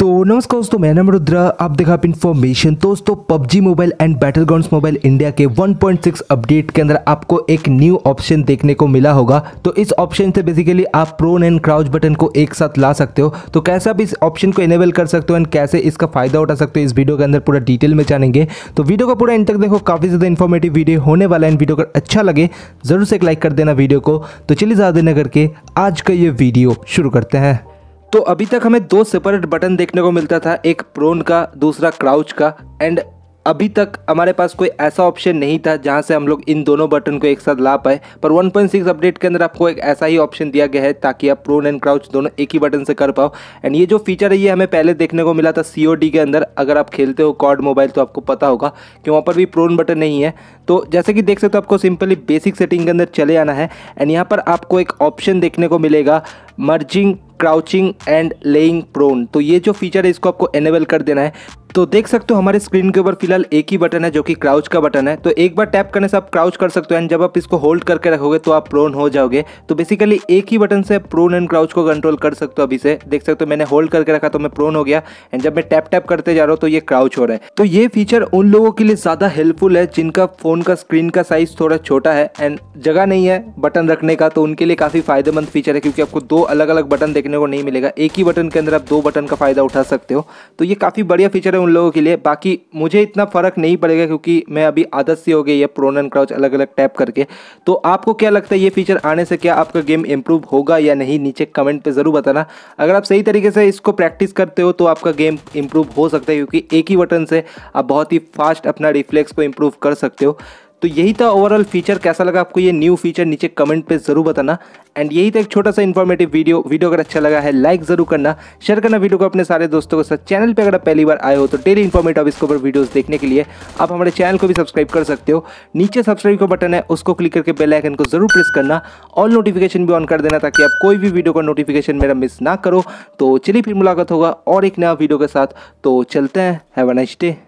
तो नमस्कार दोस्तों मैं नाम रुद्रा आप देखा आप इन्फॉर्मेशन तो दोस्तों PUBG mobile and battle ground mobile India के 1.6 अपडेट के अंदर आपको एक न्यू ऑप्शन देखने को मिला होगा तो इस ऑप्शन से बेसिकली आप प्रोन एंड क्राउच बटन को एक साथ ला सकते हो तो कैसे आप इस ऑप्शन को इनेबल कर सकते हो एंड कैसे इसका फायदा उठा सकते हो इस वीडियो के अंदर पूरा डिटेल में जानेंगे तो वीडियो का पूरा एंड तक देखो काफ़ी ज़्यादा इन्फॉर्मेटिव वीडियो होने वाला है एंड वीडियो अगर अच्छा लगे जरूर से एक लाइक कर देना वीडियो को तो चलिए ज़्यादा देना करके आज का ये वीडियो शुरू करते हैं तो अभी तक हमें दो सेपरेट बटन देखने को मिलता था एक प्रोन का दूसरा क्राउच का एंड अभी तक हमारे पास कोई ऐसा ऑप्शन नहीं था जहां से हम लोग इन दोनों बटन को एक साथ ला पाए पर 1.6 अपडेट के अंदर आपको एक ऐसा ही ऑप्शन दिया गया है ताकि आप प्रोन एंड क्राउच दोनों एक ही बटन से कर पाओ एंड ये जो फीचर है ये हमें पहले देखने को मिला था सी के अंदर अगर आप खेलते हो कॉड मोबाइल तो आपको पता होगा कि वहाँ पर भी प्रोन बटन नहीं है तो जैसे कि देख सकते हो तो आपको सिंपली बेसिक सेटिंग के अंदर चले आना है एंड यहाँ पर आपको एक ऑप्शन देखने को मिलेगा merging crouching and laying prone तो ये जो फीचर है इसको आपको एनेबल कर देना है तो देख सकते हो हमारे स्क्रीन के ऊपर फिलहाल एक ही बटन है जो कि क्राउच का बटन है तो एक बार टैप करने से आप क्राउच कर सकते हो एंड जब आप इसको होल्ड करके रखोगे तो आप प्रोन हो जाओगे तो बेसिकली एक ही बटन से प्रोन एंड क्राउच को कंट्रोल कर सकते हो अभी से देख सकते हो मैंने होल्ड करके रखा तो मैं प्रोन हो गया एंड जब मैं टैप टैप करते जा रहा हूँ तो ये क्राउच हो रहा है तो ये फीचर उन लोगों के लिए ज़्यादा हेल्पफुल है जिनका फ़ोन का स्क्रीन का साइज़ थोड़ा छोटा है एंड जगह नहीं है बटन रखने का तो उनके लिए काफ़ी फायदेमंद फीचर है क्योंकि आपको दो अलग अलग बटन देखने को नहीं मिलेगा एक ही बटन के अंदर आप दो बटन का फ़ायदा उठा सकते हो तो ये काफ़ी बढ़िया फीचर है उन लोगों के लिए बाकी मुझे इतना फ़र्क नहीं पड़ेगा क्योंकि मैं अभी आदत सी हो गई है प्रोन क्राउच अलग अलग टैप करके तो आपको क्या लगता है ये फीचर आने से क्या आपका गेम इम्प्रूव होगा या नहीं नीचे कमेंट पर ज़रूर बताना अगर आप सही तरीके से इसको प्रैक्टिस करते हो तो आपका गेम इम्प्रूव हो सकता है क्योंकि एक ही बटन से आप बहुत ही फास्ट अपना रिफ्लेक्स को इम्प्रूव कर सकते हो तो यही था ओवरऑल फीचर कैसा लगा आपको ये न्यू फीचर नीचे कमेंट पे जरूर बताना एंड यही था एक छोटा सा इन्फॉर्मेटिव वीडियो वीडियो अगर अच्छा लगा है लाइक जरूर करना शेयर करना वीडियो को अपने सारे दोस्तों के साथ चैनल पे अगर आप पहली बार आए हो तो डेली इन्फॉर्मेटिव इसके ऊपर वीडियो देखने के लिए आप हमारे चैनल को भी सब्सक्राइब कर सकते हो नीचे सब्सक्राइब का बटन है उसको क्लिक करके बेल आइकन को जरूर प्रेस करना ऑल नोटिफिकेशन भी ऑन कर देना ताकि आप कोई भी वीडियो का नोटिफिकेशन मेरा मिस ना करो तो चलिए फिर मुलाकात होगा और एक नया वीडियो के साथ तो चलते हैं हैव अ नाइस डे